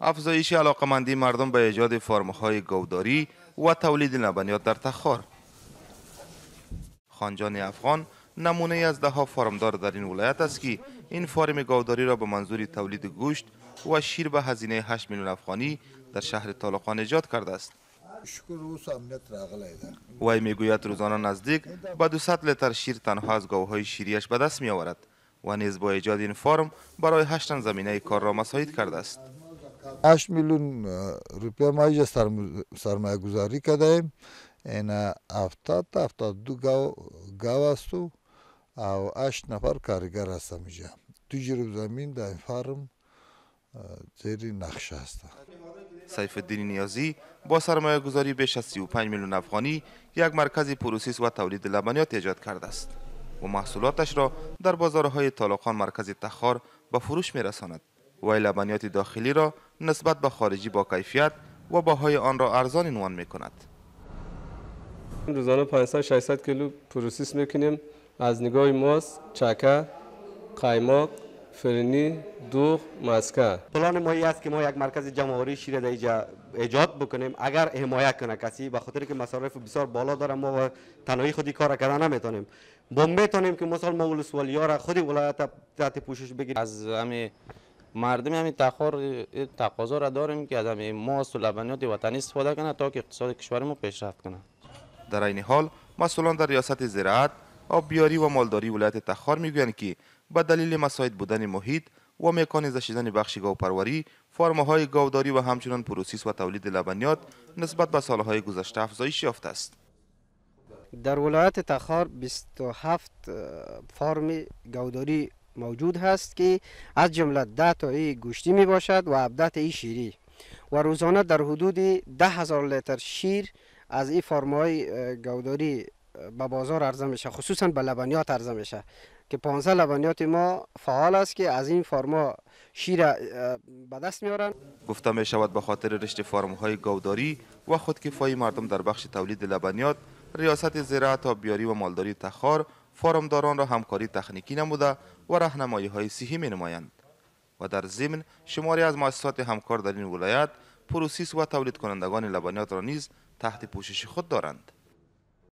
افزایش علاقمندی مردم به ایجاد فارمهای گاوداری و تولید لبنیات در تخار خانجان افغان نمونه از ده ها فارمدار در این ولایت است که این فارم گاوداری را به منظور تولید گوشت و شیر به هزینه 8 میلیون افغانی در شهر طالقان ایجاد کرده است وای میگوید روزانه نزدیک به 200 لیتر شیر تنها از گاوهای شیریش به دست می آورد و نیز با ایجاد این فارم برای هشتن زمینه کار را مساعد کرده است 8 میلیون روپیه ما اینجا سرمایه گذاری این هفتاد افتاد دو گاو, گاو است او هشت نفر کارگر هستم اینجا تو زمین در این فارم زیر نقشه هست سیف الدین نیازی با سرمایه گذاری بیش از 35 میلیون افغانی یک مرکز پروسیس و تولید لبنیات ایجاد کرده است و محصولاتش را در بازارهای طالقان مرکزی تخار به فروش می و لبنیات داخلی را نسبت به خارجی با کیفیت و باهای آن را ارزان عنوان می کند. روزانه 500 600 کیلو پروسیس میکنیم از نگاه ماس، چکه قیماق فرنی دوغ مسکه پلان ما است که ما یک مرکز جمهوری شیر در ایجاد بکنیم اگر حمایت کنه کسی به خاطر که مصارف بسیار بالا داره ما و تنهایی خودی کار کردن نمیتونیم با میتونیم که مثلا ما را خود ولایت تحت پوشش بگیریم از همه مردم یعنی همین تقاضا را داریم که از همین ماست و لبنیات وطنی استفاده کنه تا که اقتصاد کشور ما پیشرفت کنه در این حال مسئولان در ریاست زراعت آبیاری و مالداری ولایت تخار میگویند که به دلیل مساید بودن محیط و مکان زشیدن بخش گاوپروری های گاوداری و همچنان پروسیس و تولید لبنیات نسبت به سالهای گذشته افزایش یافته است در ولایت تخار 27 فارم گاوداری موجود هست که از جمله ده ای گوشتی می باشد و 17 ای شیری و روزانه در حدود ده هزار لیتر شیر از این فرمای گوداری به بازار عرضه میشه خصوصا به لبنیات عرضه میشه که 15 لبنیات ما فعال است که از این فارما شیر به دست میارن گفته می شود به خاطر رشد فارم های گوداری و خودکفایی مردم در بخش تولید لبنیات ریاست زراعت بیاری و مالداری تخار فارمداران را همکاری تخنیکی نموده و راهنمایی های صحی می نمایند و در ضمن شماری از مؤسسات همکار در این ولایت پروسیس و تولید کنندگان لبنیات را نیز تحت پوشش خود دارند